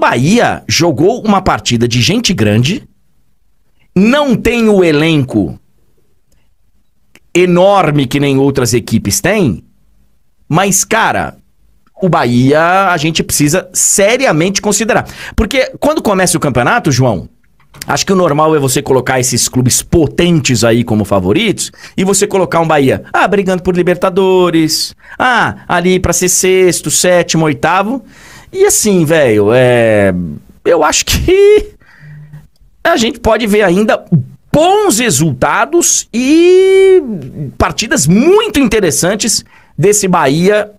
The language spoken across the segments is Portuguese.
Bahia jogou uma partida de gente grande, não tem o elenco enorme que nem outras equipes têm, mas, cara, o Bahia a gente precisa seriamente considerar. Porque quando começa o campeonato, João, acho que o normal é você colocar esses clubes potentes aí como favoritos e você colocar um Bahia, ah, brigando por Libertadores, ah, ali para ser sexto, sétimo, oitavo. E assim, velho, é... eu acho que a gente pode ver ainda bons resultados e partidas muito interessantes desse Bahia,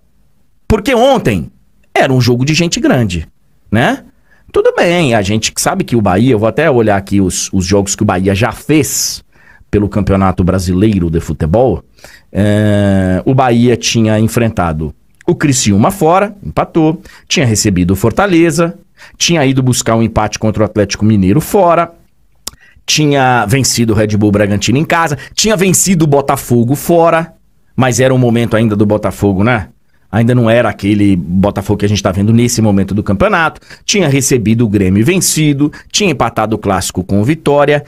porque ontem era um jogo de gente grande, né? Tudo bem, a gente sabe que o Bahia, eu vou até olhar aqui os, os jogos que o Bahia já fez pelo Campeonato Brasileiro de Futebol. É, o Bahia tinha enfrentado o Criciúma fora, empatou. Tinha recebido o Fortaleza. Tinha ido buscar um empate contra o Atlético Mineiro fora. Tinha vencido o Red Bull Bragantino em casa. Tinha vencido o Botafogo fora. Mas era um momento ainda do Botafogo, né? Ainda não era aquele Botafogo que a gente está vendo nesse momento do campeonato. Tinha recebido o Grêmio vencido. Tinha empatado o Clássico com o Vitória.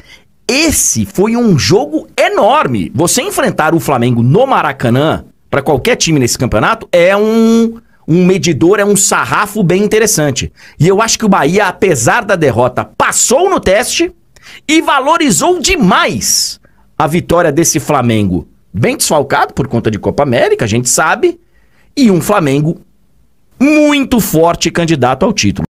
Esse foi um jogo enorme. Você enfrentar o Flamengo no Maracanã para qualquer time nesse campeonato é um um medidor, é um sarrafo bem interessante. E eu acho que o Bahia, apesar da derrota, passou no teste e valorizou demais a vitória desse Flamengo. Bem desfalcado por conta de Copa América, a gente sabe, e um Flamengo muito forte candidato ao título.